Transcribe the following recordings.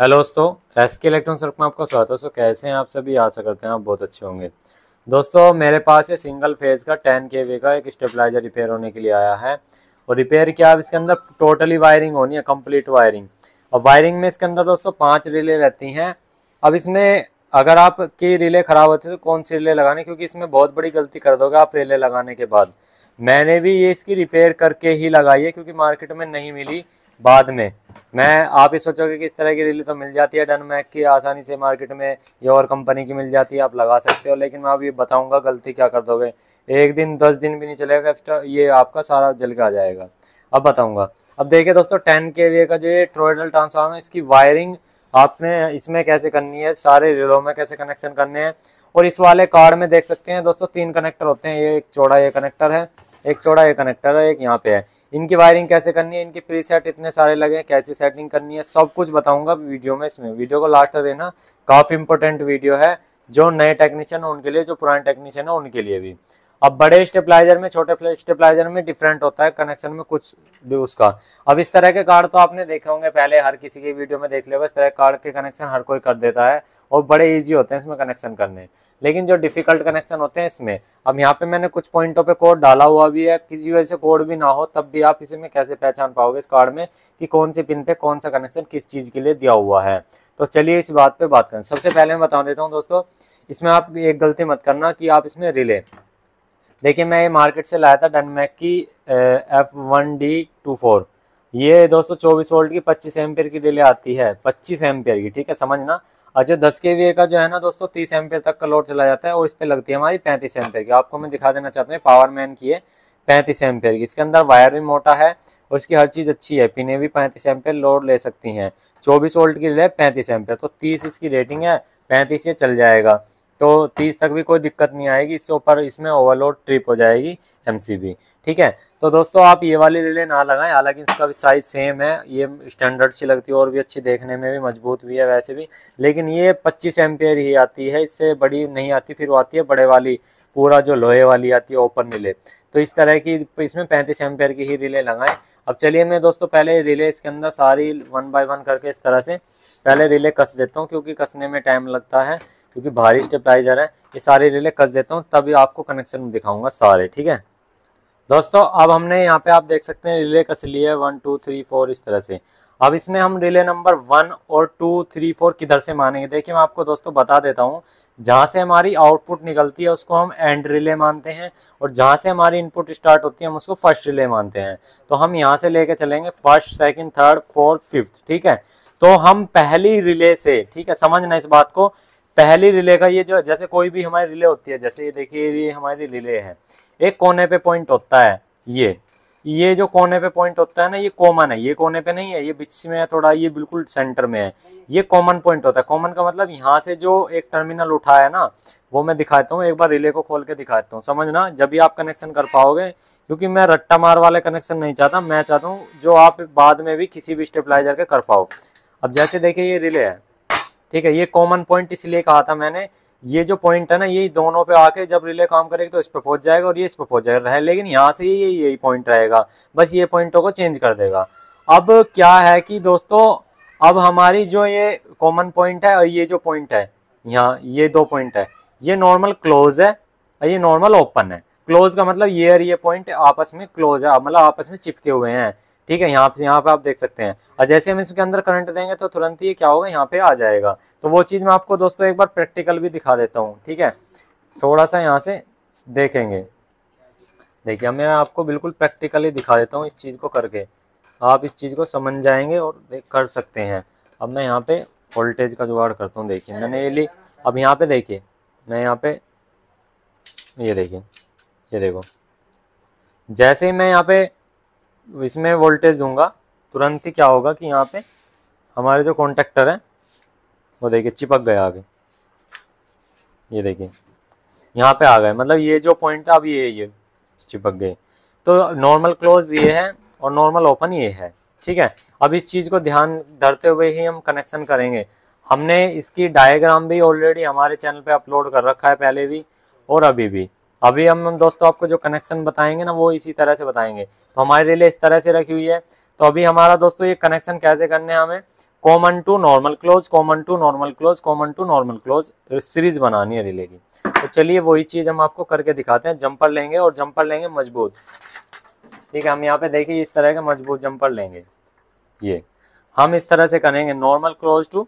Hello दोस्तों S के electronic सर्क में आपका स्वागत है सो कैसे हैं आप सभी आ सकते हैं आप बहुत अच्छे होंगे दोस्तों मेरे पास ये सिंगल फेज का टेन के का एक स्टेबलाइजर रिपेयर होने के लिए आया है और रिपेयर क्या अब इसके अंदर टोटली वायरिंग होनी है कंप्लीट वायरिंग और वायरिंग में इसके अंदर दोस्तों पाँच रिले रहती हैं अब इसमें अगर आपकी रिले ख़राब होती है तो कौन सी रिले लगानी क्योंकि इसमें बहुत बड़ी गलती कर दोगे आप रिले लगाने के बाद मैंने भी ये इसकी रिपेयर करके ही लगाई है क्योंकि मार्केट में नहीं मिली बाद में मैं आप ही सोचोगे कि इस तरह की रिली तो मिल जाती है डन मैक की आसानी से मार्केट में या और कंपनी की मिल जाती है आप लगा सकते हो लेकिन मैं आप ये बताऊंगा गलती क्या कर दोगे एक दिन दस दिन भी नहीं चलेगा एक्स्ट्रा ये आपका सारा जल के आ जाएगा अब बताऊंगा अब देखिए दोस्तों टेन के का जो ये ट्रोइडल ट्रांसफार्म है इसकी वायरिंग आपने इसमें कैसे करनी है सारे रिलो में कैसे कनेक्शन करने हैं और इस वाले कार्ड में देख सकते हैं दोस्तों तीन कनेक्टर होते हैं ये एक चौड़ा ये कनेक्टर है एक चौड़ा ये कनेक्टर है एक यहाँ पे है इनकी वायरिंग कैसे करनी है इनके प्री सेट इतने सारे लगे हैं कैसे सेटिंग करनी है सब कुछ बताऊंगा वीडियो में इसमें वीडियो को लास्ट तक देना काफ़ी इंपॉर्टेंट वीडियो है जो नए टेक्नीशियन है उनके लिए जो पुराने टेक्नीशियन है उनके लिए भी अब बड़े स्टेपलाइजर में छोटे स्टेपलाइजर में डिफरेंट होता है कनेक्शन में कुछ भी उसका अब इस तरह के कार्ड तो आपने देखे होंगे पहले हर किसी की वीडियो में देख ले इस तरह के कार्ड के कनेक्शन हर कोई कर देता है और बड़े ईजी होते हैं इसमें कनेक्शन करने लेकिन जो डिफिकल्ट कनेक्शन होते हैं इसमें अब यहाँ पे मैंने कुछ पॉइंटों पे कोड डाला हुआ भी है किसी वजह से कोड भी ना हो तब भी आप इसे में कैसे पहचान पाओगे इस कार्ड में कि कौन से पिन पे कौन सा कनेक्शन किस चीज़ के लिए दिया हुआ है तो चलिए इस बात पे बात करें सबसे पहले मैं बता देता हूँ दोस्तों इसमें आप एक गलती मत करना कि आप इसमें रिले देखिए मैं ये मार्केट से लाया था डनमैक की F one D two four ये दोस्तों चौबीस वोल्ट की पच्चीस एमपियर की रिले आती है पच्चीस एमपियर की ठीक है समझना अच्छा दस के वी का जो है ना दोस्तों तीस एमपियर तक का लोड चला जाता है और इस पर लगती है हमारी पैंतीस एमपियर की आपको मैं दिखा देना चाहता हूँ पावर मैन की है पैंतीस एमपियर की इसके अंदर वायर भी मोटा है और इसकी हर चीज़ अच्छी है पीने भी पैंतीस एमपियर लोड ले सकती हैं चौबीस वोल्ट की रिले पैंतीस एमपियर तो तीस इसकी रेटिंग है पैंतीस ये चल जाएगा तो तीस तक भी कोई दिक्कत नहीं आएगी इससे ऊपर इसमें ओवरलोड ट्रिप हो जाएगी एम ठीक है तो दोस्तों आप ये वाली रिले ना लगाएं हालांकि इसका भी साइज़ सेम है ये स्टैंडर्ड सी लगती है और भी अच्छी देखने में भी मजबूत भी है वैसे भी लेकिन ये 25 एम्पेयर ही आती है इससे बड़ी नहीं आती फिर वो आती है बड़े वाली पूरा जो लोहे वाली आती है ओपन रिले तो इस तरह की इसमें पैंतीस एम्पेयर की ही रिले लगाएं अब चलिए मैं दोस्तों पहले रिले इसके अंदर सारी वन बाय वन करके इस तरह से पहले रिले कस देता हूँ क्योंकि कसने में टाइम लगता है क्योंकि भारी स्टेपलाइजर है ये सारे रिले कस देता हूँ तभी आपको कनेक्शन में दिखाऊंगा सारे ठीक है दोस्तों अब हमने यहाँ पे आप देख सकते हैं रिले कस लिए वन टू थ्री फोर इस तरह से अब इसमें हम रिले नंबर वन और टू थ्री फोर किधर से मानेंगे देखिए मैं आपको दोस्तों बता देता हूँ जहाँ से हमारी आउटपुट निकलती है उसको हम एंड रिले मानते हैं और जहाँ से हमारी इनपुट स्टार्ट होती है हम उसको फर्स्ट रिले मानते हैं तो हम यहाँ से लेके चलेंगे first second third fourth fifth ठीक है तो हम पहली रिले से ठीक है समझना इस बात को पहली रिले का ये जो जैसे कोई भी हमारी रिले होती है जैसे ये देखिए ये हमारी रिले है एक कोने पे पॉइंट होता है ये ये जो कोने पे पॉइंट होता है ना ये कॉमन है ये कोने पे नहीं है ये बीच में है थोड़ा ये बिल्कुल सेंटर में है ये कॉमन पॉइंट होता है कॉमन का मतलब यहाँ से जो एक टर्मिनल उठा है ना वो मैं दिखाता हूँ एक बार रिले को खोल के दिखाता हूँ समझना जब भी आप कनेक्शन कर पाओगे क्योंकि मैं रट्टा मार वाले कनेक्शन नहीं चाहता मैं चाहता हूँ जो आप बाद में भी किसी भी स्टेपलाइजर के कर पाओ अब जैसे देखिए ये रिले है ठीक है ये कॉमन पॉइंट इसलिए कहा था मैंने ये जो पॉइंट है ना ये दोनों पे आके जब रिले काम करेगी तो इस पर पहुंच जाएगा और ये इस पर पहुंच जाएगा रहे लेकिन यहाँ से ये यही पॉइंट रहेगा बस ये पॉइंटों को चेंज कर देगा अब क्या है कि दोस्तों अब हमारी जो ये कॉमन पॉइंट है और ये जो पॉइंट है यहाँ ये दो पॉइंट है ये नॉर्मल क्लोज है और ये नॉर्मल ओपन है क्लोज का मतलब ये और ये पॉइंट आपस में क्लोज है मतलब आपस में चिपके हुए हैं ठीक है यहाँ पे यहाँ पे आप देख सकते हैं और जैसे हम इसके अंदर करंट देंगे तो तुरंत ही क्या होगा यहाँ पे आ जाएगा तो वो चीज़ मैं आपको दोस्तों एक बार प्रैक्टिकल भी दिखा देता हूँ ठीक है थोड़ा सा यहाँ से देखेंगे देखिए मैं आपको बिल्कुल प्रैक्टिकली दिखा देता हूँ इस चीज़ को करके आप इस चीज़ को समझ जाएंगे और देख कर सकते हैं अब मैं यहाँ पे वोल्टेज का जुगाड़ करता हूँ देखिए मैंने ये ली अब यहाँ पे देखिए मैं यहाँ पे ये देखिए ये देखो जैसे ही मैं यहाँ पे तो इसमें वोल्टेज दूंगा तुरंत ही क्या होगा कि यहाँ पे हमारे जो कॉन्टेक्टर है वो देखिए चिपक गया आगे ये देखिए यहाँ पे आ गए मतलब ये जो पॉइंट था अब ये ये चिपक गए तो नॉर्मल क्लोज ये है और नॉर्मल ओपन ये है ठीक है अब इस चीज़ को ध्यान धरते हुए ही हम कनेक्शन करेंगे हमने इसकी डायग्राम भी ऑलरेडी हमारे चैनल पे अपलोड कर रखा है पहले भी और अभी भी अभी हम दोस्तों आपको जो कनेक्शन बताएंगे ना वो इसी तरह से बताएंगे तो हमारी रिले इस तरह से रखी हुई है तो अभी हमारा दोस्तों ये कनेक्शन कैसे करने हैं हमें common to normal close common to normal close common to normal close series बनानी है रिले की तो चलिए वही चीज़ हम आपको करके दिखाते हैं जंपर लेंगे और जंपर लेंगे मजबूत ठीक है हम यहाँ पे देखिए इस तरह के मजबूत जंपर लेंगे ये हम इस तरह से करेंगे normal close to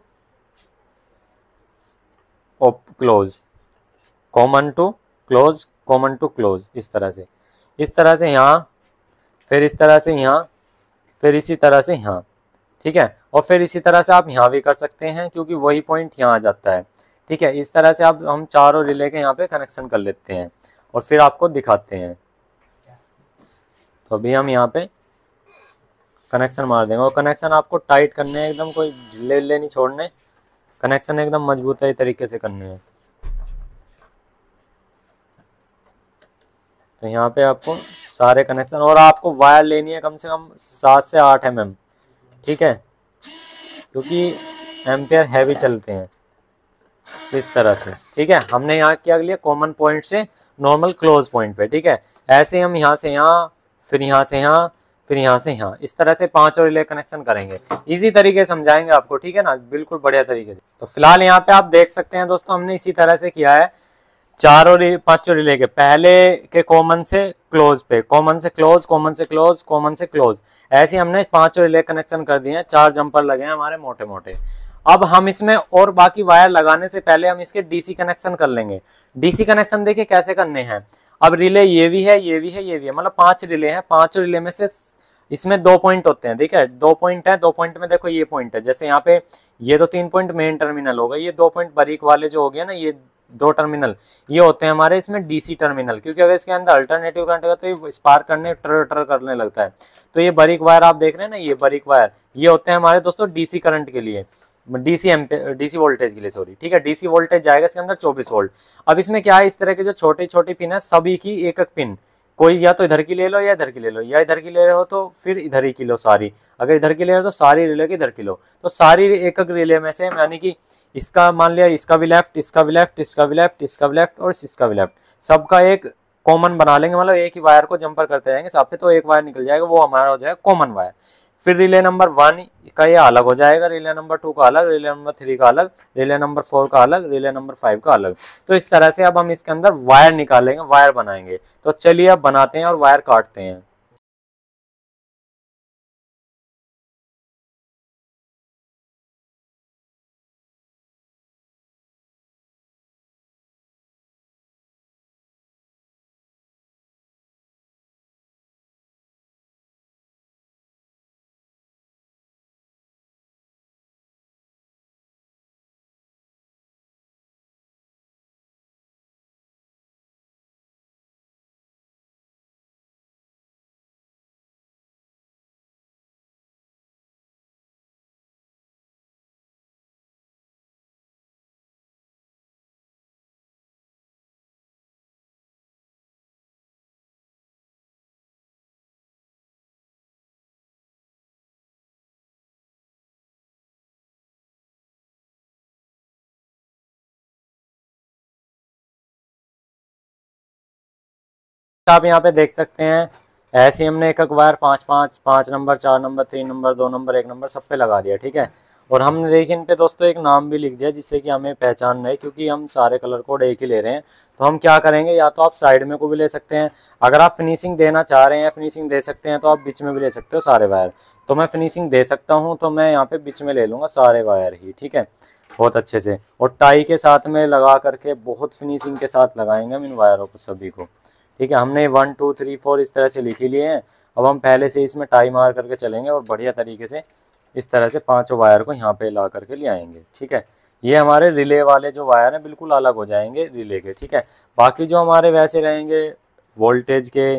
close common to close common to close इस तरह से इस तरह से यहाँ फिर इस तरह से यहाँ फिर इसी तरह से यहाँ ठीक है और फिर इसी तरह से आप यहाँ भी कर सकते हैं क्योंकि वही पॉइंट यहाँ आ जाता है ठीक है इस तरह से आप हम चारों रिले के यहाँ पे कनेक्शन कर लेते हैं और फिर आपको दिखाते हैं तो अभी हम यहाँ पे कनेक्शन मार देंगे और कनेक्शन आपको टाइट करने हैं एकदम कोई ढिले नहीं छोड़ने कनेक्शन एकदम मजबूत तरीके से करने हैं तो यहाँ पे आपको सारे कनेक्शन और आपको वायर लेनी है कम से कम सात से आठ एम ठीक है क्योंकि एम्पेयर हैवी चलते हैं इस तरह से ठीक है हमने यहाँ क्या लिया कॉमन पॉइंट से नॉर्मल क्लोज पॉइंट पे ठीक है ऐसे हम यहाँ से यहाँ फिर यहाँ से यहाँ फिर यहाँ से यहाँ इस तरह से और रिले कनेक्शन करेंगे इसी तरीके से समझाएंगे आपको ठीक है ना बिल्कुल बढ़िया तरीके से तो फिलहाल यहाँ पे आप देख सकते हैं दोस्तों हमने इसी तरह से किया है चारों पांचों रिले के पहले के कॉमन से क्लोज पे कॉमन से क्लोज कॉमन से क्लोज कॉमन से क्लोज ऐसे हमने पांचों रिले कनेक्शन कर दिए हैं चार जंपर लगे हैं हमारे मोटे मोटे अब हम इसमें और बाकी वायर लगाने से पहले हम इसके डीसी कनेक्शन कर लेंगे डीसी कनेक्शन देखिए कैसे करने हैं अब रिले ये भी है ये भी है ये भी है मतलब पांच रिले हैं पांचों रिले में से इसमें दो पॉइंट होते हैं ठीक है दो पॉइंट है दो पॉइंट में देखो ये पॉइंट है जैसे यहाँ पे ये तो तीन पॉइंट मेन टर्मिनल होगा ये दो पॉइंट बारीक वाले जो हो गया ना ये दो टर्मिनल ये होते हैं हमारे इसमें डीसी टर्मिनल क्योंकि अगर इसके अंदर अल्टरनेटिव करंट होगा तो ये स्पार्क करने टर टर करने लगता है तो ये बरिक वायर आप देख रहे हैं ना ये बरिक वायर ये होते हैं हमारे दोस्तों डीसी करंट के लिए डीसी एम डीसी वोल्टेज के लिए सॉरी ठीक है डीसी वोल्टेज जाएगा इसके अंदर 24 वोल्ट अब इसमें क्या है इस तरह के जो छोटे छोटे पिन है सभी की एक एक पिन कोई या तो इधर की ले लो या इधर की ले लो या इधर की ले रहे हो तो फिर इधर ही की लो सारी अगर इधर की ले रहे हो तो सारी रिले की इधर की लो तो सारी एक एक रिले में से यानी कि इसका मान लिया इसका भी लेफ्ट इसका भी लेफ्ट इसका भी लेफ्ट इसका भी लेफ्ट और इसका भी लेफ्ट सबका एक कॉमन बना लेंगे मतलब एक ही वायर को जंपर करते जाएंगे साथ पे तो एक वायर निकल जाएगा वो हमारा हो जाएगा कॉमन वायर फिर रिले नंबर वन का यह अलग हो जाएगा रिले नंबर टू का अलग रिले नंबर थ्री का अलग रिले नंबर फोर का अलग रिले नंबर फाइव का अलग तो इस तरह से अब हम इसके अंदर वायर निकालेंगे वायर बनाएंगे तो चलिए अब बनाते हैं और वायर काटते हैं तो आप यहाँ पे देख सकते हैं ऐसे हमने एक अखबार पाँच पाँच पाँच नंबर चार नंबर थ्री नंबर दो नंबर एक नंबर सब पे लगा दिया ठीक है और हमने देखिए इन पे दोस्तों एक नाम भी लिख दिया जिससे कि हमें पहचान नहीं क्योंकि हम सारे कलर कोड एक ही ले रहे हैं तो हम क्या करेंगे या तो आप साइड में को भी ले सकते हैं अगर आप फिनिशिंग देना चाह रहे हैं फिनिशिंग दे सकते हैं तो आप बीच में भी ले सकते हो सारे वायर तो मैं फिनिशिंग दे सकता हूँ तो मैं यहाँ पे बीच में ले लूँगा सारे वायर ही ठीक है बहुत अच्छे से और टाई के साथ में लगा करके बहुत फिनिशिंग के साथ लगाएंगे हम इन वायरों को सभी को ठीक है हमने वन टू थ्री फोर इस तरह से लिख ही लिए हैं अब हम पहले से इसमें टाई मार करके चलेंगे और बढ़िया तरीके से इस तरह से पाँचों वायर को यहाँ पे ला करके ले आएंगे ठीक है ये हमारे रिले वाले जो वायर हैं बिल्कुल अलग हो जाएंगे रिले के ठीक है बाकी जो हमारे वैसे रहेंगे वोल्टेज के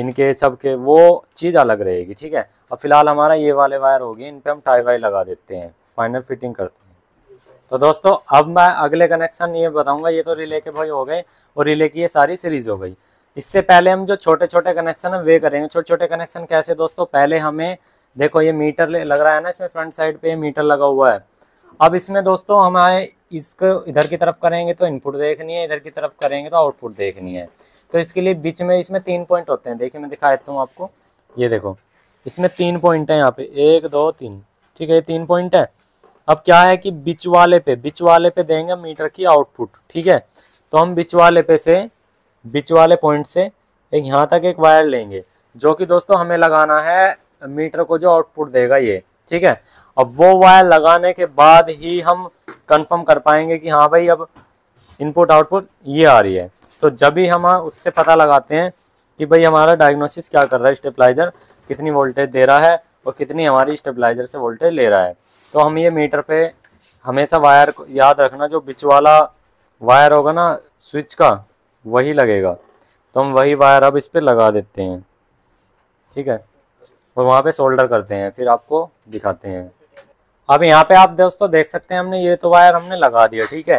इनके सब के वो चीज़ अलग रहेगी ठीक है अब फिलहाल हमारा ये वाले वायर होगी इन पर हम टाई वाई लगा देते हैं फाइनल फिटिंग करते हैं तो दोस्तों अब मैं अगले कनेक्शन ये बताऊंगा ये तो रिले के भाई हो गए और रिले की ये सारी सीरीज हो गई इससे पहले हम जो छोटे छोटे कनेक्शन है वे करेंगे छोटे छोटे कनेक्शन कैसे दोस्तों पहले हमें देखो ये मीटर लग रहा है ना इसमें फ्रंट साइड पे मीटर लगा हुआ है अब इसमें दोस्तों हमारे इसको इधर की तरफ करेंगे तो इनपुट देखनी है इधर की तरफ करेंगे तो आउटपुट देखनी है तो इसके लिए बीच में इसमें तीन पॉइंट होते हैं देखिए मैं दिखा देता हूँ आपको ये देखो इसमें तीन पॉइंट है यहाँ पे एक दो तीन ठीक है ये तीन पॉइंट है अब क्या है कि बिच वाले पे बिच वाले पे देंगे मीटर की आउटपुट ठीक है तो हम बिच वाले पे से बीच वाले पॉइंट से एक यहाँ तक एक वायर लेंगे जो कि दोस्तों हमें लगाना है मीटर को जो आउटपुट देगा ये ठीक है अब वो वायर लगाने के बाद ही हम कंफर्म कर पाएंगे कि हाँ भाई अब इनपुट आउटपुट ये आ रही है तो जब भी हम उससे पता लगाते हैं कि भाई हमारा डायग्नोसिस क्या कर रहा है स्टेबलाइजर कितनी वोल्टेज दे रहा है और कितनी हमारी स्टेबलाइजर से वोल्टेज ले रहा है तो हम ये मीटर पे हमेशा वायर को याद रखना जो बिच वाला वायर होगा ना स्विच का वही लगेगा तो हम वही वायर अब इस पर लगा देते हैं ठीक है और वहाँ पे सोल्डर करते हैं फिर आपको दिखाते हैं अब यहाँ पे आप दोस्तों देख सकते हैं हमने ये तो वायर हमने लगा दिया ठीक है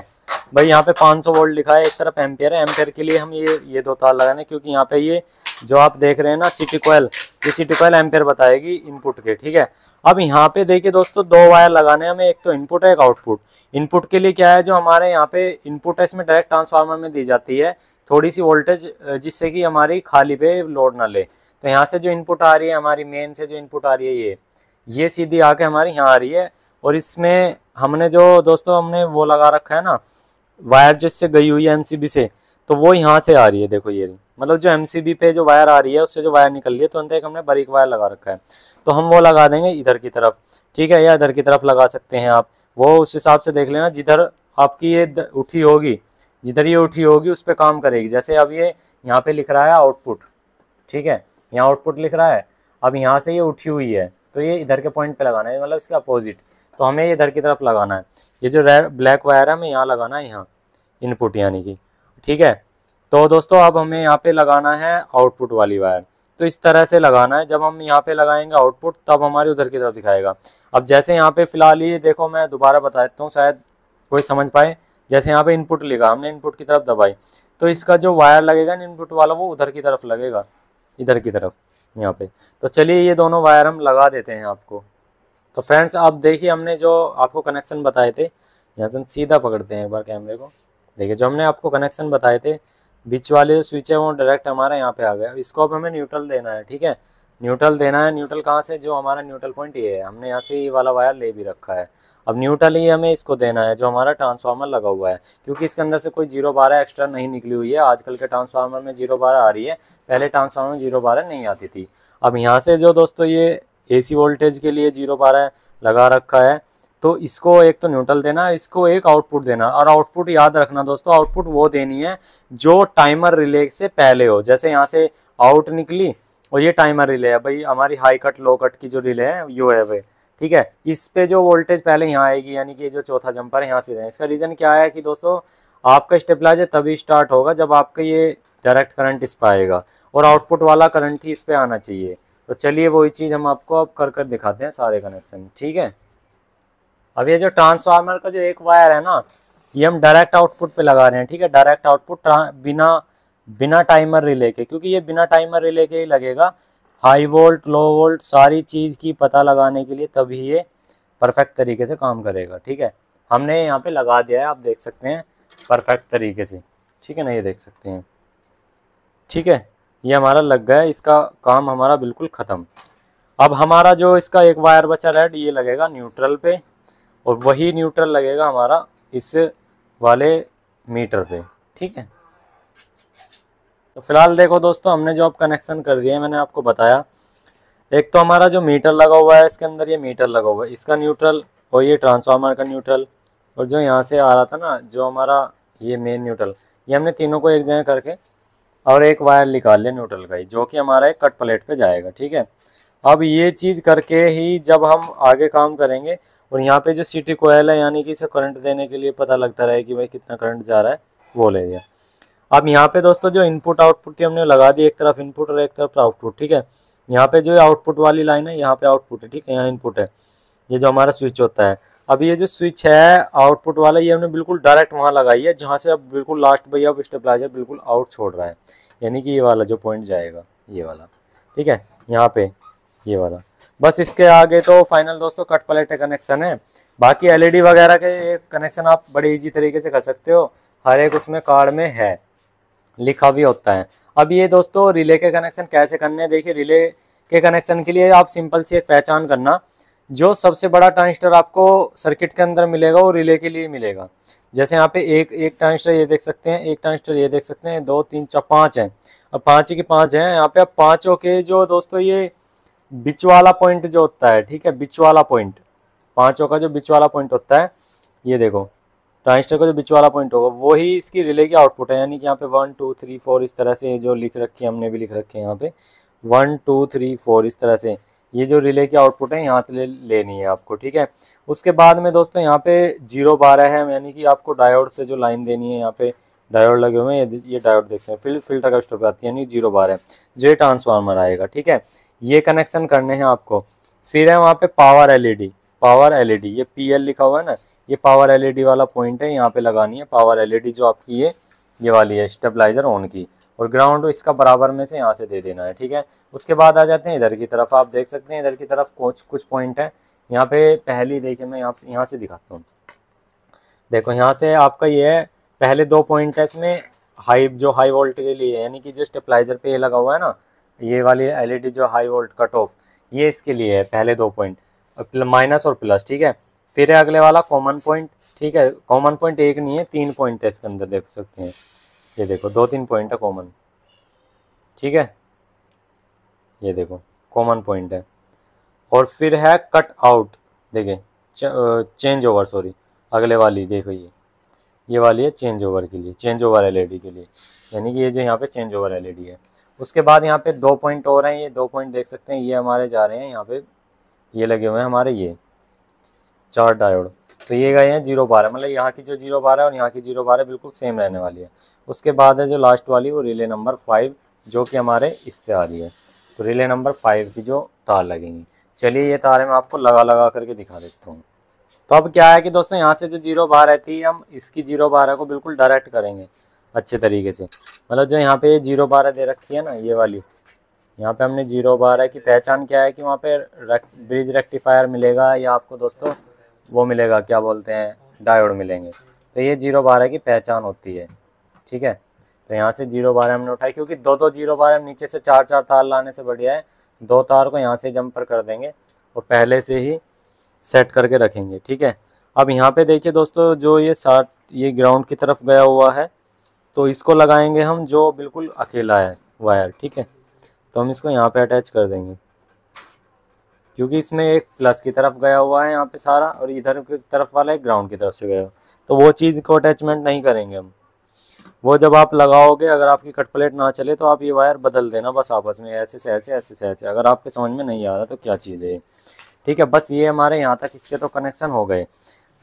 भाई यहाँ पे 500 वोल्ट लिखा है एक तरफ एम्पेयर है एम्पेयर के लिए हम ये ये दो तार लगाने क्योंकि यहाँ पे ये जो आप देख रहे हैं ना सिटी कोयल ये सिटी कोयल एम्पेयर बताएगी इनपुट के ठीक है अब यहाँ पे देखिए दोस्तों दो वायर लगाने हमें एक तो इनपुट है एक आउटपुट इनपुट के लिए क्या है जो हमारे यहाँ पे इनपुट है इसमें डायरेक्ट ट्रांसफार्मर में दी जाती है थोड़ी सी वोल्टेज जिससे कि हमारी खाली पे लोड ना ले तो यहाँ से जो इनपुट आ रही है हमारी मेन से जो इनपुट आ रही है ये ये सीधी आके हमारी यहाँ आ रही है और इसमें हमने जो दोस्तों हमने वो लगा रखा है ना वायर जो इससे गई हुई है एम से तो वो यहाँ से आ रही है देखो ये मतलब जो एम पे जो वायर आ रही है उससे जो वायर निकल रही है तो अंत एक हमने बारीक वायर लगा रखा है तो हम वो लगा देंगे इधर की तरफ ठीक है या इधर की तरफ लगा सकते हैं आप वो उस हिसाब से देख लेना जिधर आपकी ये उठी होगी जिधर ये उठी होगी उस पर काम करेगी जैसे अब ये यहाँ पे लिख रहा है आउटपुट ठीक है यहाँ आउटपुट लिख रहा है अब यहाँ से ये उठी हुई है तो ये इधर के पॉइंट पे लगाना है मतलब इसके अपोजिट तो हमें ये इधर की तरफ लगाना है ये जो रेड ब्लैक वायर है हमें यहाँ लगाना है यहाँ इनपुट यानी कि ठीक है तो दोस्तों अब हमें यहाँ पे लगाना है आउटपुट वाली वायर तो इस तरह से लगाना है जब हम यहाँ पे लगाएंगे आउटपुट तब हमारे उधर की तरफ दिखाएगा अब जैसे यहाँ पे फिलहाल ये देखो मैं दोबारा बता देता हूँ शायद कोई समझ पाए जैसे यहाँ पे इनपुट लिखा हमने इनपुट की तरफ दबाई तो इसका जो वायर लगेगा ना इनपुट वाला वो उधर की तरफ लगेगा इधर की तरफ यहाँ पे तो चलिए ये दोनों वायर हम लगा देते हैं आपको तो फ्रेंड्स आप देखिए हमने जो आपको कनेक्शन बताए थे यहाँ से हम सीधा पकड़ते हैं एक बार कैमरे को देखिए जो हमने आपको कनेक्शन बताए थे बीच वाले जो स्विच है वो डायरेक्ट हमारा यहाँ पे आ गया इसको अब हमें न्यूट्रल देना है ठीक है न्यूट्रल देना है न्यूट्रल कहाँ से जो हमारा न्यूट्रल पॉइंट ये है हमने यहाँ से ये वाला वायर ले भी रखा है अब न्यूट्रल ही हमें इसको देना है जो हमारा ट्रांसफार्मर लगा हुआ है क्योंकि इसके अंदर से कोई जीरो बारह एक्स्ट्रा नहीं निकली हुई है आजकल के ट्रांसफार्मर में जीरो बारह आ रही है पहले ट्रांसफार्मर में जीरो बारह नहीं आती थी अब यहाँ से जो दोस्तों ये ए वोल्टेज के लिए जीरो बारह लगा रखा है तो इसको एक तो न्यूट्रल देना इसको एक आउटपुट देना और आउटपुट याद रखना दोस्तों आउटपुट वो देनी है जो टाइमर रिले से पहले हो जैसे यहाँ से आउट निकली और ये टाइमर रिले है भाई हमारी हाई कट लो कट की जो रिले है यो है वे ठीक है इस पे जो वोल्टेज पहले यहाँ आएगी यानी कि जो चौथा जंपर है यहाँ से इसका रीज़न क्या है कि दोस्तों आपका स्टेबलाइजर तभी स्टार्ट होगा जब आपका ये डायरेक्ट करंट इस पर आएगा और आउटपुट वाला करंट ही इस पर आना चाहिए तो चलिए वही चीज़ हम आपको अब कर कर दिखाते हैं सारे कनेक्शन ठीक है अब ये जो ट्रांसफार्मर का जो एक वायर है ना ये हम डायरेक्ट आउटपुट पे लगा रहे हैं ठीक है डायरेक्ट आउटपुट बिना बिना टाइमर रिले के क्योंकि ये बिना टाइमर रिले के ही लगेगा हाई वोल्ट लो वोल्ट सारी चीज़ की पता लगाने के लिए तभी ये परफेक्ट तरीके से काम करेगा ठीक है हमने यहाँ पे लगा दिया है आप देख सकते हैं परफेक्ट तरीके से ठीक है ना ये देख सकते हैं ठीक है ये हमारा लग गया इसका काम हमारा बिल्कुल ख़त्म अब हमारा जो इसका एक वायर बचा रेड ये लगेगा न्यूट्रल पे और वही न्यूट्रल लगेगा हमारा इस वाले मीटर पे ठीक है तो फिलहाल देखो दोस्तों हमने जो अब कनेक्शन कर दिए मैंने आपको बताया एक तो हमारा जो मीटर लगा हुआ है इसके अंदर ये मीटर लगा हुआ है इसका न्यूट्रल और ये ट्रांसफार्मर का न्यूट्रल और जो यहाँ से आ रहा था ना जो हमारा ये मेन न्यूट्रल ये हमने तीनों को एक जगह करके और एक वायर निकाल लिया न्यूट्रल का ही जो कि हमारा एक कट प्लेट पे जाएगा ठीक है अब ये चीज़ करके ही जब हम आगे काम करेंगे और यहाँ पे जो सिटी कोयल है यानी कि इसे करंट देने के लिए पता लगता रहे कि भाई कितना करंट जा रहा है वो ले लिया अब यहाँ पे दोस्तों जो इनपुट आउटपुट थी हमने लगा दी एक तरफ इनपुट और एक तरफ आउटपुट ठीक है यहाँ पे जो आउटपुट वाली लाइन है यहाँ पे आउटपुट है ठीक है यहाँ इनपुट है ये जो हमारा स्विच होता है अब ये जो स्विच है आउटपुट वाला ये हमने बिल्कुल डायरेक्ट वहाँ लगाई है जहाँ से अब बिल्कुल लास्ट भाई अब स्टेबलाइजर बिल्कुल आउट छोड़ रहा है यानी कि ये वाला जो पॉइंट जाएगा ये वाला ठीक है यहाँ पे ये वाला बस इसके आगे तो फाइनल दोस्तों कट प्लेटे कनेक्शन है बाकी एलईडी वगैरह के कनेक्शन आप बड़े इजी तरीके से कर सकते हो हर एक उसमें कार्ड में है लिखा भी होता है अब ये दोस्तों रिले के कनेक्शन कैसे करने हैं देखिए रिले के कनेक्शन के लिए आप सिंपल सी एक पहचान करना जो सबसे बड़ा ट्रांजिस्टर आपको सर्किट के अंदर मिलेगा वो रिले के लिए मिलेगा जैसे यहाँ पे एक एक ट्रांजिस्टर ये देख सकते हैं एक ट्रांजिस्टर ये देख सकते हैं दो तीन चार पाँच हैं अब पाँच की पाँच हैं यहाँ पे आप पाँचों के जो दोस्तों ये बिच वाला पॉइंट जो होता है ठीक है बिच वाला पॉइंट पांचों का जो बिच वाला पॉइंट होता है ये देखो ट्रांजिस्टर का जो बिच वाला पॉइंट होगा वही इसकी रिले की आउटपुट है यानी कि यहाँ पे वन टू थ्री फोर इस तरह से जो लिख रखी है हमने भी लिख रखे हैं यहाँ पे वन टू थ्री फोर इस तरह से ये जो रिले की आउटपुट है यहाँ से लेनी है आपको ठीक है उसके बाद में दोस्तों यहाँ पे जीरो बारह है यानी कि आपको डायोड से जो लाइन देनी है यहाँ पे डायोड लगे हुए हैं ये डायोड देख सकते हैं फिल, फिल्टर का स्टॉप आती है यानी जीरो बारह जे ट्रांसफार्मर आएगा ठीक है ये कनेक्शन करने हैं आपको फिर है वहाँ पे पावर एलईडी पावर एलईडी ये पीएल लिखा हुआ है ना ये पावर एलईडी वाला पॉइंट है यहाँ पे लगानी है पावर एलईडी जो आपकी ये ये वाली है स्टेबलाइजर ऑन की और ग्राउंड इसका बराबर में से यहाँ से दे देना है ठीक है उसके बाद आ जाते हैं इधर की तरफ आप देख सकते हैं इधर की तरफ कुछ कुछ पॉइंट है यहाँ पे पहली देखिए मैं यहाँ यहाँ से दिखाता हूँ देखो यहाँ से आपका ये है पहले दो पॉइंट है इसमें हाई जो हाई वोल्ट के लिए यानी कि जो स्टेपलाइजर पे ये लगा हुआ है ना ये वाली एलईडी e जो हाई वोल्ट कट ऑफ ये इसके लिए है पहले दो पॉइंट माइनस और प्लस ठीक है फिर है अगले वाला कॉमन पॉइंट ठीक है कॉमन पॉइंट एक नहीं है तीन पॉइंट है इसके अंदर देख सकते हैं ये देखो दो तीन पॉइंट है कॉमन ठीक है ये देखो कॉमन पॉइंट है और फिर है कट आउट देखें चेंज ओवर सॉरी अगले वाली देखो ये ये वाली है चेंज ओवर के लिए चेंज ओवर एलईडी के लिए यानी कि ये जो यहाँ पे चेंज ओवर एलईडी है उसके बाद यहाँ पे दो पॉइंट और हैं ये दो पॉइंट देख सकते हैं ये हमारे जा रहे हैं यहाँ पे ये लगे हुए हैं हमारे ये चार डायोड तो ये गए हैं जीरो बारह मतलब यहाँ की जो जीरो बारह और यहाँ की जीरो बारह बिल्कुल सेम रहने वाली है उसके बाद है जो लास्ट वाली वो रिले नंबर फाइव जो कि हमारे इससे आ रही है तो रिले नंबर फाइव की जो तार लगेंगी चलिए ये तारे मैं आपको लगा लगा करके दिखा देता हूँ तो अब क्या है कि दोस्तों यहाँ से जो जीरो बारह थी हम इसकी जीरो बारह को बिल्कुल डायरेक्ट करेंगे अच्छे तरीके से मतलब जो यहाँ पे जीरो बारह दे रखी है ना ये वाली यहाँ पे हमने जीरो बारह की पहचान क्या है कि वहाँ पे रेक, ब्रिज रेक्टिफायर मिलेगा या आपको दोस्तों वो मिलेगा क्या बोलते हैं डायोड मिलेंगे तो ये जीरो बारह की पहचान होती है ठीक है तो यहाँ से जीरो बारह हमने उठाया क्योंकि दो दो जीरो बारह हम नीचे से चार चार तार लाने से बढ़िया है दो तार को यहाँ से जम्पर कर देंगे और पहले से ही सेट करके रखेंगे ठीक है अब यहाँ पे देखिए दोस्तों जो ये साठ ये ग्राउंड की तरफ गया हुआ है तो इसको लगाएंगे हम जो बिल्कुल अकेला है वायर ठीक है तो हम इसको यहाँ पे अटैच कर देंगे क्योंकि इसमें एक प्लस की तरफ गया हुआ है यहाँ पे सारा और इधर की तरफ वाला एक ग्राउंड की तरफ से गया तो वो चीज़ को अटैचमेंट नहीं करेंगे हम वो जब आप लगाओगे अगर आपकी कट प्लेट ना चले तो आप ये वायर बदल देना बस आपस में ऐसे से ऐसे ऐसे से ऐसे अगर आपके समझ में नहीं आ रहा तो क्या चीज़ है ठीक है बस ये हमारे यहाँ तक इसके तो कनेक्शन हो गए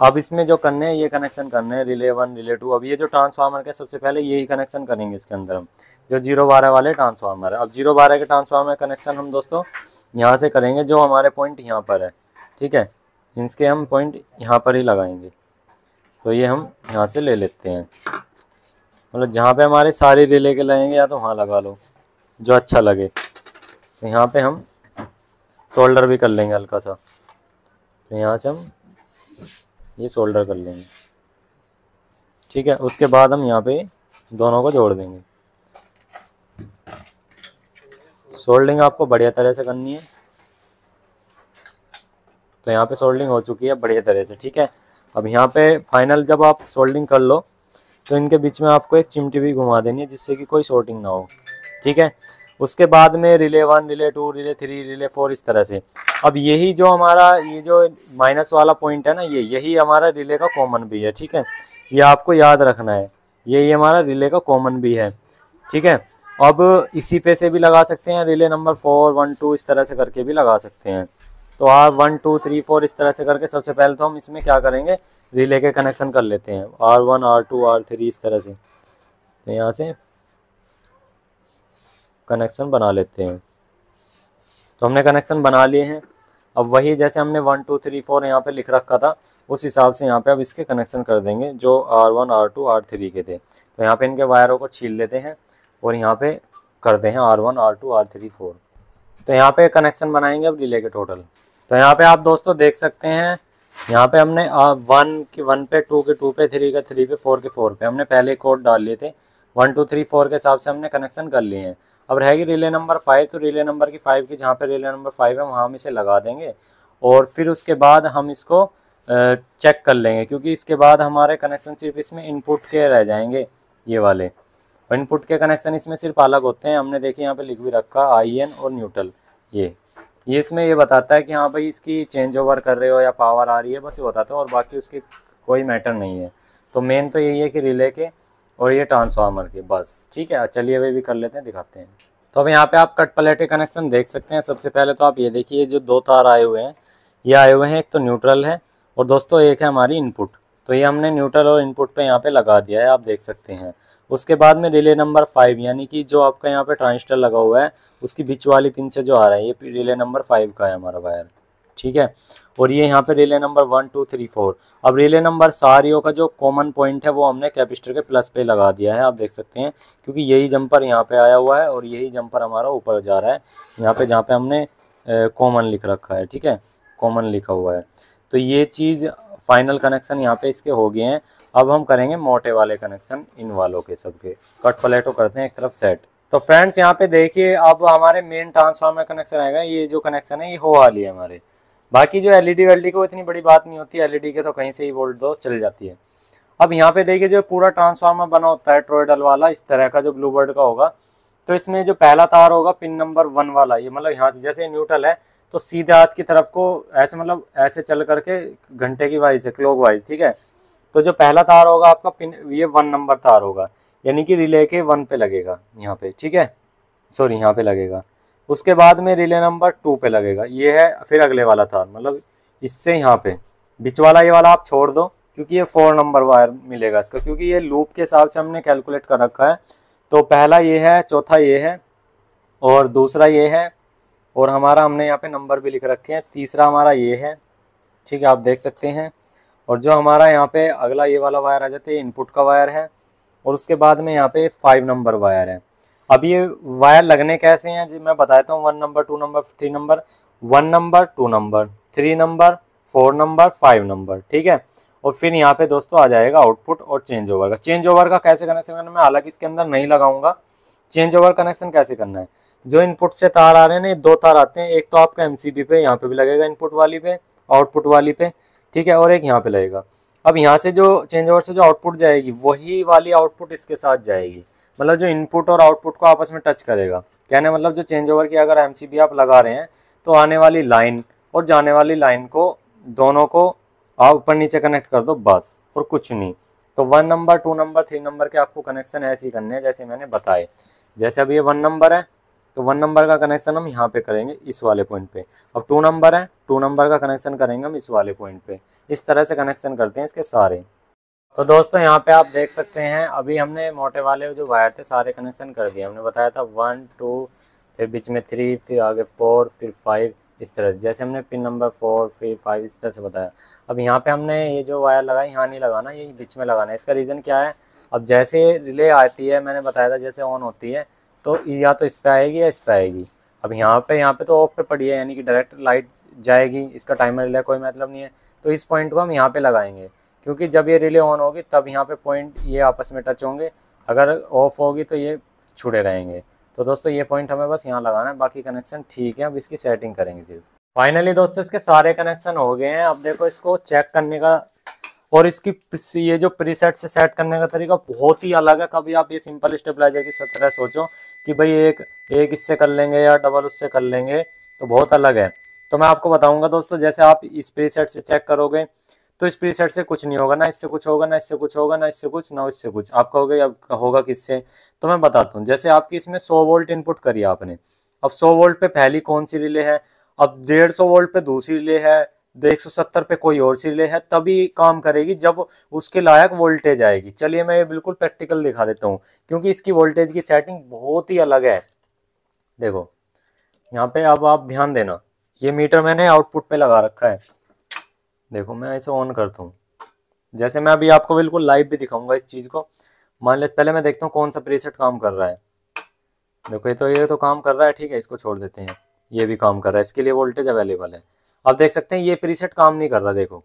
अब इसमें जो करने हैं ये कनेक्शन करने हैं रिले वन रिले टू अब ये जो ट्रांसफार्मर के सबसे पहले यही कनेक्शन करेंगे इसके अंदर हम जो जीरो बारह वाले ट्रांसफार्मर है अब जीरो बारह के ट्रांसफार्मर कनेक्शन हम दोस्तों यहाँ से करेंगे जो हमारे पॉइंट यहाँ पर है ठीक है इसके हम पॉइंट यहाँ पर ही लगाएंगे तो ये हम यहाँ से ले लेते हैं मतलब जहाँ पे हमारे सारे रिले के लगेंगे या तो वहाँ लगा लो जो अच्छा लगे तो यहाँ पे हम शोल्डर भी कर लेंगे हल्का सा तो यहाँ से हम ये सोल्डर कर लेंगे ठीक है उसके बाद हम यहाँ पे दोनों को जोड़ देंगे सोल्डिंग आपको बढ़िया तरह से करनी है तो यहाँ पे सोल्डिंग हो चुकी है बढ़िया तरह से ठीक है अब यहाँ पे फाइनल जब आप सोल्डिंग कर लो तो इनके बीच में आपको एक चिमटी भी घुमा देनी है जिससे कि कोई शॉर्टिंग ना हो ठीक है उसके बाद में relay one relay two relay three relay four इस तरह से अब यही जो हमारा ये जो माइनस वाला पॉइंट है ना ये यही हमारा रिले का कॉमन भी है ठीक है ये आपको याद रखना है यही हमारा रिले का कॉमन भी है ठीक है अब इसी पे से भी लगा सकते हैं relay number four one two इस तरह से करके भी लगा सकते हैं तो R one two three four इस तरह से करके सबसे पहले तो हम इसमें क्या करेंगे रिले के कनेक्शन कर लेते हैं R one R two R three इस तरह से तो यहाँ से कनेक्शन बना लेते हैं तो हमने कनेक्शन बना लिए हैं अब वही जैसे हमने वन टू थ्री फोर यहाँ पे लिख रखा था उस हिसाब से यहाँ पे अब इसके कनेक्शन कर देंगे जो R one R two R three के थे तो यहाँ पे इनके वायरों को छील लेते हैं और यहाँ पे करते हैं R one R two R three four तो यहाँ पे कनेक्शन बनाएंगे अब रिले के टोटल तो यहाँ पे आप दोस्तों देख सकते हैं यहाँ पे हमने वन के वन पे टू के टू पे थ्री के थ्री पे फोर के फोर पे हमने पहले कोड डाल लिए थे वन टू थ्री फोर के हिसाब से हमने कनेक्शन कर लिए हैं अब रहेगी रिले नंबर फाइव तो रिले नंबर की फाइव की जहाँ पे रिले नंबर फाइव है वहाँ हम इसे लगा देंगे और फिर उसके बाद हम इसको चेक कर लेंगे क्योंकि इसके बाद हमारे कनेक्शन सिर्फ इसमें इनपुट के रह जाएंगे ये वाले इनपुट के कनेक्शन इसमें सिर्फ अलग होते हैं हमने देखे यहाँ पे लिख भी रखा आई एन और न्यूट्रल ये ये इसमें ये बताता है कि हाँ भाई इसकी चेंज ओवर कर रहे हो या पावर आ रही है बस ये बताता है और बाकी उसकी कोई मैटर नहीं है तो मेन तो यही है कि रिले के और ये ट्रांसफार्मर के बस ठीक है चलिए वे भी कर लेते हैं दिखाते हैं तो अब यहाँ पे आप कट पलेटे कनेक्शन देख सकते हैं सबसे पहले तो आप ये देखिए जो दो तार आए हुए हैं ये आए हुए हैं एक तो न्यूट्रल है और दोस्तों एक है हमारी इनपुट तो ये हमने न्यूट्रल और इनपुट पे यहाँ पे लगा दिया है आप देख सकते हैं उसके बाद में रिले नंबर फाइव यानी कि जो आपका यहाँ पे ट्रांजिस्टर लगा हुआ है उसकी बीच वाली पिन से जो आ रहा है ये रिले नंबर फाइव का है हमारा वायर ठीक है और ये यहाँ पे relay number one two three four अब रिले नंबर सारियों का जो कॉमन पॉइंट है वो हमने कैपिस्टर के प्लस पे लगा दिया है आप देख सकते हैं क्योंकि यही जंपर यहाँ पे आया हुआ है और यही जंपर हमारा ऊपर जा रहा है यहाँ पे जहाँ पे हमने कॉमन लिख रखा है ठीक है कॉमन लिखा हुआ है तो ये चीज़ फाइनल कनेक्शन यहाँ पे इसके हो गए हैं अब हम करेंगे मोटे वाले कनेक्शन इन वालों के सबके कट पलेटो करते हैं एक तरफ सेट तो फ्रेंड्स यहाँ पे देखिए अब हमारे मेन ट्रांसफार्मर कनेक्शन आएगा ये जो कनेक्शन है ये हो वाली है हमारे बाकी जो एलईडी वेलडी e को इतनी बड़ी बात नहीं होती एलईडी e के तो कहीं से ही वोल्ट दो चल जाती है अब यहाँ पे देखिए जो पूरा ट्रांसफार्मर बना होता है ट्रोइडल वाला इस तरह का जो ब्लूबर्ड का होगा तो इसमें जो पहला तार होगा पिन नंबर वन वाला ये मतलब यहाँ से जैसे न्यूट्रल है तो सीधे हाथ की तरफ को ऐसे मतलब ऐसे चल करके घंटे की वाइज है क्लोक वाइज ठीक है तो जो पहला तार होगा आपका पिन ये वन नंबर तार होगा यानी कि रिले के वन पे लगेगा यहाँ पे ठीक है सॉरी यहाँ पे लगेगा उसके बाद में रिले नंबर टू पे लगेगा ये है फिर अगले वाला था मतलब इससे यहाँ पे बीच वाला ये वाला आप छोड़ दो क्योंकि ये फोर नंबर वायर मिलेगा इसका क्योंकि ये लूप के हिसाब से हमने कैलकुलेट कर रखा है तो पहला ये है चौथा ये है और दूसरा ये है और हमारा हमने यहाँ पे नंबर भी लिख रखे हैं तीसरा हमारा ये है ठीक है आप देख सकते हैं और जो हमारा यहाँ पे अगला ये वाला वायर आ जाता है इनपुट का वायर है और उसके बाद में यहाँ पे फाइव नंबर वायर है अब ये वायर लगने कैसे हैं जी मैं बता देता हूँ one number two number three number one number two number three number four number five number ठीक है और फिर यहाँ पे दोस्तों आ जाएगा आउटपुट और चेंज ओवर का चेंज ओवर का कैसे कनेक्शन करना मैं हालांकि इसके अंदर नहीं लगाऊंगा चेंज ओवर कनेक्शन कैसे करना है जो इनपुट से तार आ रहे हैं ना दो तार आते हैं एक तो आपका एम पे यहाँ पे भी लगेगा इनपुट वाली पे आउटपुट वाली पे ठीक है और एक यहाँ पे लगेगा अब यहाँ से जो चेंज ओवर से जो आउटपुट जाएगी वही वाली आउटपुट इसके साथ जाएगी मतलब जो इनपुट और आउटपुट को आपस में टच करेगा कहने मतलब जो चेंज ओवर की अगर एम आप लगा रहे हैं तो आने वाली लाइन और जाने वाली लाइन को दोनों को आप ऊपर नीचे कनेक्ट कर दो बस और कुछ नहीं तो one number two number three number के आपको कनेक्शन ऐसे ही करने हैं जैसे मैंने बताए जैसे अब ये वन नंबर है तो वन नंबर का कनेक्शन हम यहाँ पे करेंगे इस वाले पॉइंट पे अब टू नंबर है टू नंबर का कनेक्शन करेंगे हम इस वाले पॉइंट पे इस तरह से कनेक्शन करते हैं इसके सारे तो दोस्तों यहाँ पे आप देख सकते हैं अभी हमने मोटे वाले जो वायर थे सारे कनेक्शन कर दिए हमने बताया था वन टू फिर बीच में थ्री फिर आगे फोर फिर फाइव इस तरह से जैसे हमने पिन नंबर फोर फिर फाइव इस तरह से बताया अब यहाँ पे हमने ये जो वायर लगाई यहाँ नहीं लगाना ये बीच में लगाना है इसका रीज़न क्या है अब जैसे रिले आती है मैंने बताया था जैसे ऑन होती है तो या तो इस पर आएगी या इस पर आएगी अब यहाँ पर यहाँ पर तो ऑफ पर पड़ी है यानी कि डायरेक्ट लाइट जाएगी इसका टाइमर रिले कोई मतलब नहीं है तो इस पॉइंट को हम यहाँ पर लगाएंगे क्योंकि जब ये रिले ऑन होगी तब यहाँ पे पॉइंट ये आपस में टच होंगे अगर ऑफ होगी तो ये छुड़े रहेंगे तो दोस्तों ये पॉइंट हमें बस यहाँ लगाना है बाकी कनेक्शन ठीक है अब इसकी सेटिंग करेंगे सिर्फ फाइनली दोस्तों इसके सारे कनेक्शन हो गए हैं अब देखो इसको चेक करने का और इसकी ये जो प्रीसेट से सेट करने का तरीका बहुत ही अलग है कभी आप ये सिंपल स्टेबलाइजर की तरह सोचो कि भाई एक एक इससे कर लेंगे या डबल उससे कर लेंगे तो बहुत अलग है तो मैं आपको बताऊंगा दोस्तों जैसे आप इस प्रीसेट से चेक करोगे तो इस प्री सेट से कुछ नहीं होगा ना इससे कुछ होगा ना इससे कुछ होगा ना इससे कुछ ना इससे कुछ आप कहोगे अब होगा किससे तो मैं बताता हूँ जैसे आपकी इसमें सौ वोल्ट इनपुट करी आपने अब सौ वोल्ट पे पहली कौन सी रिले है अब डेढ़ सौ वोल्ट पे दूसरी रिले है तो एक सौ सत्तर पे कोई और सी रिले है तभी काम करेगी जब उसके लायक वोल्टेज आएगी चलिए मैं ये बिल्कुल प्रैक्टिकल दिखा देता हूँ क्योंकि इसकी वोल्टेज की सेटिंग बहुत ही अलग है देखो यहाँ पे अब आप ध्यान देना ये मीटर मैंने आउटपुट पे लगा रखा है देखो मैं इसे ऑन करता हूँ जैसे मैं अभी आपको बिल्कुल लाइव भी दिखाऊंगा इस चीज़ को मान लेते पहले मैं देखता हूँ कौन सा प्रीसेट काम कर रहा है देखो ये तो ये तो काम कर रहा है ठीक है इसको छोड़ देते हैं ये भी काम कर रहा है इसके लिए वोल्टेज अवेलेबल है आप देख सकते हैं ये प्रीसेट काम नहीं कर रहा देखो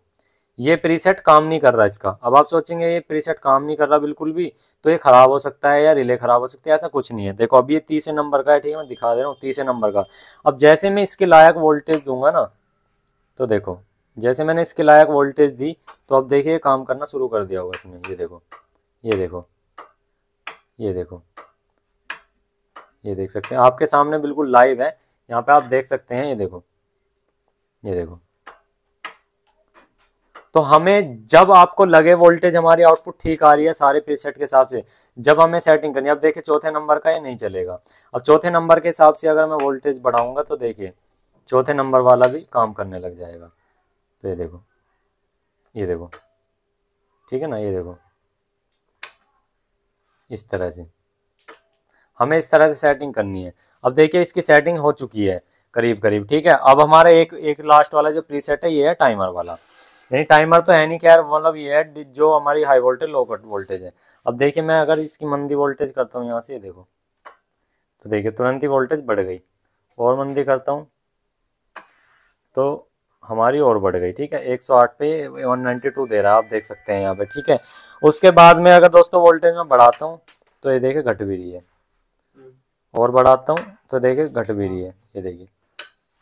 ये प्रीसेट काम नहीं कर रहा इसका अब आप सोचेंगे ये प्रीसेट काम नहीं कर रहा बिल्कुल भी तो ये ख़राब हो सकता है या रिले ख़राब हो सकती है ऐसा कुछ नहीं है देखो अब ये तीसरे नंबर का है ठीक है मैं दिखा दे रहा हूँ तीसरे नंबर का अब जैसे मैं इसके लायक वोल्टेज दूंगा ना तो देखो जैसे मैंने इसके लायक वोल्टेज दी तो अब देखिए काम करना शुरू कर दिया होगा इसने ये देखो ये देखो ये देखो ये देख सकते हैं आपके सामने बिल्कुल लाइव है यहाँ पे आप देख सकते हैं ये देखो ये देखो तो हमें जब आपको लगे वोल्टेज हमारी आउटपुट ठीक आ रही है सारे प्रीसेट के हिसाब से जब हमें सेटिंग करनी है अब देखिए चौथे नंबर का ये नहीं चलेगा अब चौथे नंबर के हिसाब से अगर मैं वोल्टेज बढ़ाऊंगा तो देखिए चौथे नंबर वाला भी काम करने लग जाएगा तो ये देखो ये देखो ठीक है ना ये देखो इस तरह से हमें इस तरह से सेटिंग करनी है अब देखिए इसकी सेटिंग हो चुकी है करीब करीब ठीक है अब हमारा एक एक लास्ट वाला जो प्रीसेट है ये है टाइमर वाला यानी टाइमर तो है नहीं क्या मतलब ये है जो हमारी हाई वोल्टेज लो वोल्टेज है अब देखिए मैं अगर इसकी मंदी वोल्टेज करता हूँ यहाँ से देखो तो देखिए तुरंत ही वोल्टेज बढ़ गई और मंदी करता हूँ तो हमारी और बढ़ गई ठीक है 108 पे 192 दे रहा है आप देख सकते हैं यहाँ पे ठीक है उसके बाद में अगर दोस्तों वोल्टेज में बढ़ाता हूँ तो ये देखे घट भी रही है हम्म। और बढ़ाता हूँ तो देखे घट भी रही है ये देखिए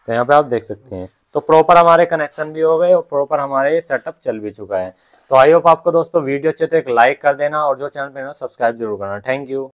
तो यहाँ पे आप देख सकते हैं तो प्रॉपर हमारे कनेक्शन भी हो गए और प्रॉपर हमारे सेटअप चल भी चुका है तो आई होप आपको दोस्तों वीडियो अच्छे तो एक लाइक कर देना और जो चैनल पे ना सब्सक्राइब जरूर करना थैंक यू